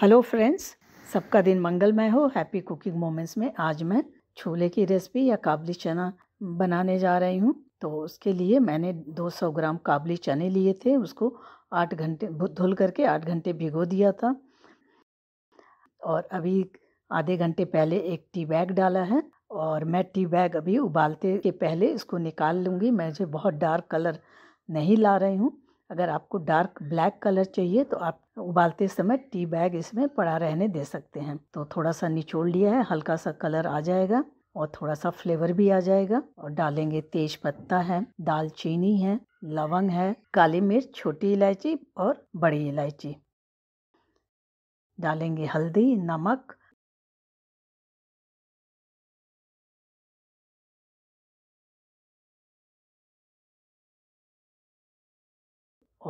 hello friends सबका दिन मंगलमय हो हैप्पी कुकिंग मोमेंट्स में आज मैं छोले की रेसिपी या काबली चना बनाने जा रही हूँ तो उसके लिए मैंने 200 ग्राम काबली चने लिए थे उसको आठ घंटे धुल करके आठ घंटे भिगो दिया था और अभी आधे घंटे पहले एक टी बैग डाला है और मैं टी बैग अभी उबालते के पहले इसको निकाल लूँगी मैं जो बहुत डार्क कलर नहीं ला रही हूँ अगर आपको डार्क ब्लैक कलर चाहिए तो आप उबालते समय टी बैग इसमें पड़ा रहने दे सकते हैं तो थोड़ा सा निचोड़ लिया है हल्का सा कलर आ जाएगा और थोड़ा सा फ्लेवर भी आ जाएगा और डालेंगे तेज पत्ता है दालचीनी है लवंग है काली मिर्च छोटी इलायची और बड़ी इलायची डालेंगे हल्दी नमक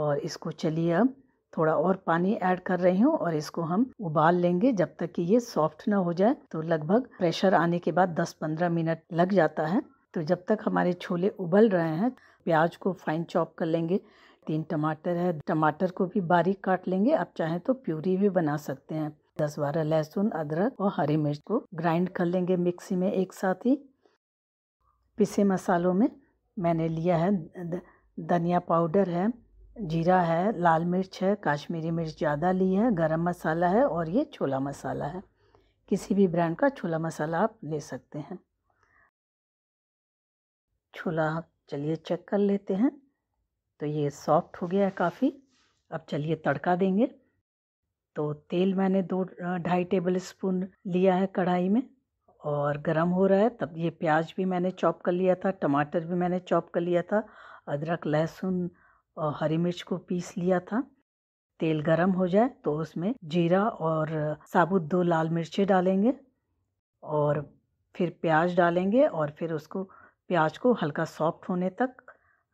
और इसको चलिए अब थोड़ा और पानी ऐड कर रही हूँ और इसको हम उबाल लेंगे जब तक कि ये सॉफ्ट ना हो जाए तो लगभग प्रेशर आने के बाद 10-15 मिनट लग जाता है तो जब तक हमारे छोले उबल रहे हैं प्याज को फाइन चॉप कर लेंगे तीन टमाटर है टमाटर को भी बारीक काट लेंगे आप चाहें तो प्यूरी भी बना सकते हैं दस बारह लहसुन अदरक और हरी मिर्च को ग्राइंड कर लेंगे मिक्सी में एक साथ ही पिसे मसालों में मैंने लिया है धनिया पाउडर है जीरा है लाल मिर्च है काश्मीरी मिर्च ज़्यादा ली है गरम मसाला है और ये छोला मसाला है किसी भी ब्रांड का छोला मसाला आप ले सकते हैं छोला चलिए चेक कर लेते हैं तो ये सॉफ्ट हो गया है काफ़ी अब चलिए तड़का देंगे तो तेल मैंने दो ढाई टेबल स्पून लिया है कढ़ाई में और गरम हो रहा है तब ये प्याज भी मैंने चॉप कर लिया था टमाटर भी मैंने चॉप कर लिया था अदरक लहसुन और हरी मिर्च को पीस लिया था तेल गरम हो जाए तो उसमें जीरा और साबुत दो लाल मिर्चें डालेंगे और फिर प्याज डालेंगे और फिर उसको प्याज को हल्का सॉफ्ट होने तक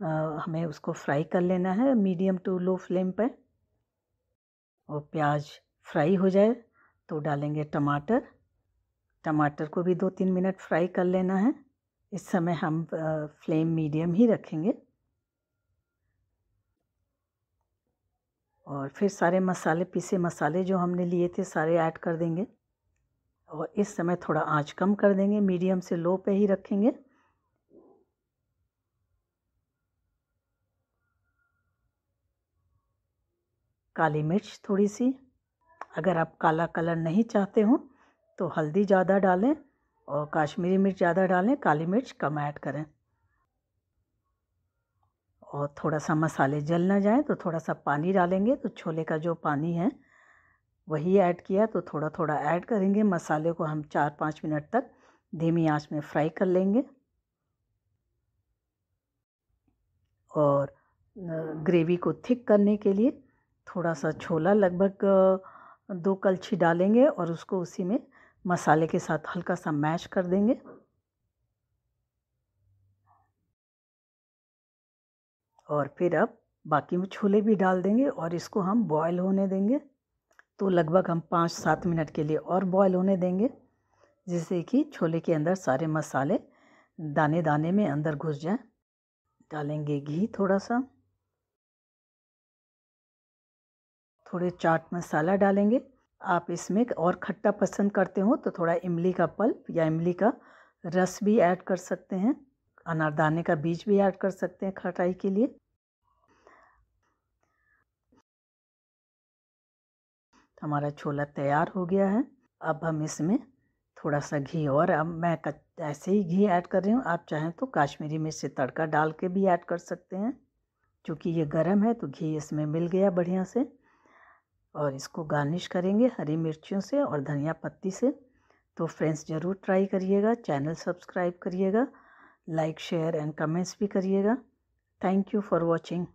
आ, हमें उसको फ्राई कर लेना है मीडियम टू लो फ्लेम पर और प्याज फ्राई हो जाए तो डालेंगे टमाटर टमाटर को भी दो तीन मिनट फ्राई कर लेना है इस समय हम फ्लेम मीडियम ही रखेंगे और फिर सारे मसाले पीसे मसाले जो हमने लिए थे सारे ऐड कर देंगे और इस समय थोड़ा आंच कम कर देंगे मीडियम से लो पे ही रखेंगे काली मिर्च थोड़ी सी अगर आप काला कलर नहीं चाहते हो तो हल्दी ज़्यादा डालें और काश्मीरी मिर्च ज़्यादा डालें काली मिर्च कम ऐड करें और थोड़ा सा मसाले जल ना जाए तो थोड़ा सा पानी डालेंगे तो छोले का जो पानी है वही ऐड किया तो थोड़ा थोड़ा ऐड करेंगे मसाले को हम चार पाँच मिनट तक धीमी आंच में फ्राई कर लेंगे और ग्रेवी को थिक करने के लिए थोड़ा सा छोला लगभग दो कलछी डालेंगे और उसको उसी में मसाले के साथ हल्का सा मैश कर देंगे और फिर अब बाकी में छोले भी डाल देंगे और इसको हम बॉयल होने देंगे तो लगभग हम पाँच सात मिनट के लिए और बॉयल होने देंगे जिससे कि छोले के अंदर सारे मसाले दाने दाने में अंदर घुस जाएं डालेंगे घी थोड़ा सा थोड़े चाट मसाला डालेंगे आप इसमें और खट्टा पसंद करते हो तो थोड़ा इमली का पल्प या इमली का रस भी ऐड कर सकते हैं अनारदाने का बीज भी ऐड कर सकते हैं खटाई के लिए हमारा छोला तैयार हो गया है अब हम इसमें थोड़ा सा घी और अब मैं ऐसे ही घी ऐड कर रही हूँ आप चाहें तो काश्मीरी मिर्च से तड़का डाल के भी ऐड कर सकते हैं क्योंकि ये गर्म है तो घी इसमें मिल गया बढ़िया से और इसको गार्निश करेंगे हरी मिर्चियों से और धनिया पत्ती से तो फ्रेंड्स ज़रूर ट्राई करिएगा चैनल सब्सक्राइब करिएगा लाइक शेयर एंड कमेंट्स भी करिएगा थैंक यू फॉर वॉचिंग